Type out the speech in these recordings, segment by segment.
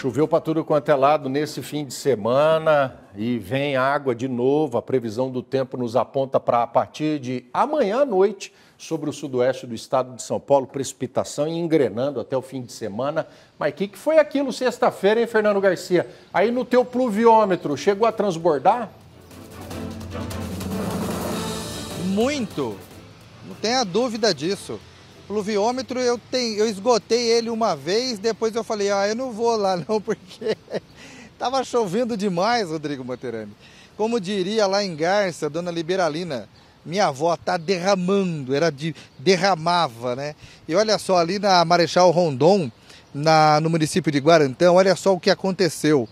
Choveu para tudo quanto é lado nesse fim de semana e vem água de novo. A previsão do tempo nos aponta para a partir de amanhã à noite sobre o sudoeste do estado de São Paulo, precipitação e engrenando até o fim de semana. Mas o que, que foi aquilo sexta-feira, hein, Fernando Garcia? Aí no teu pluviômetro, chegou a transbordar? Muito! Não tenha dúvida disso. Luviômetro eu tenho, eu esgotei ele uma vez, depois eu falei, ah, eu não vou lá não, porque tava chovendo demais, Rodrigo Materani. Como diria lá em Garça, dona Liberalina, minha avó tá derramando, era de derramava, né? E olha só ali na Marechal Rondon, na, no município de Guarantão, olha só o que aconteceu.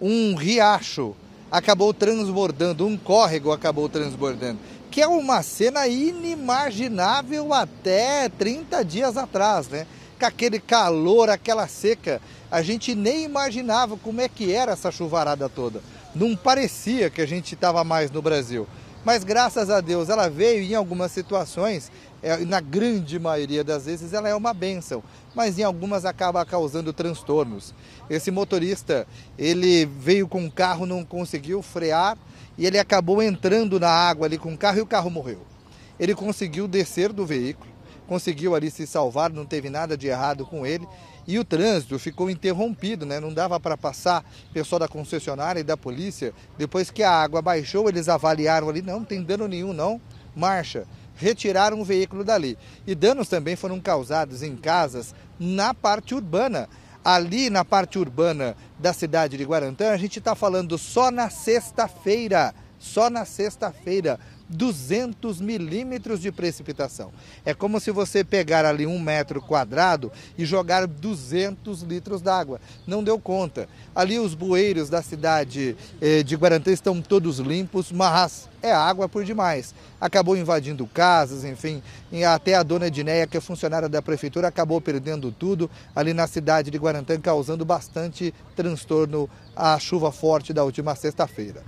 Um riacho acabou transbordando, um córrego acabou transbordando que é uma cena inimaginável até 30 dias atrás, né? Com aquele calor, aquela seca, a gente nem imaginava como é que era essa chuvarada toda. Não parecia que a gente estava mais no Brasil. Mas graças a Deus ela veio e em algumas situações, é, na grande maioria das vezes, ela é uma benção, mas em algumas acaba causando transtornos. Esse motorista, ele veio com o carro, não conseguiu frear e ele acabou entrando na água ali com o carro e o carro morreu. Ele conseguiu descer do veículo, conseguiu ali se salvar, não teve nada de errado com ele e o trânsito ficou interrompido, né? Não dava para passar pessoal da concessionária e da polícia. Depois que a água baixou, eles avaliaram ali, não, não tem dano nenhum, não. Marcha retiraram o veículo dali. E danos também foram causados em casas na parte urbana. Ali na parte urbana da cidade de Guarantã, a gente está falando só na sexta-feira. Só na sexta-feira. 200 milímetros de precipitação. É como se você pegar ali um metro quadrado e jogar 200 litros d'água. Não deu conta. Ali os bueiros da cidade eh, de Guarantã estão todos limpos, mas é água por demais. Acabou invadindo casas, enfim, até a dona Edneia, que é funcionária da prefeitura, acabou perdendo tudo ali na cidade de Guarantã, causando bastante transtorno à chuva forte da última sexta-feira.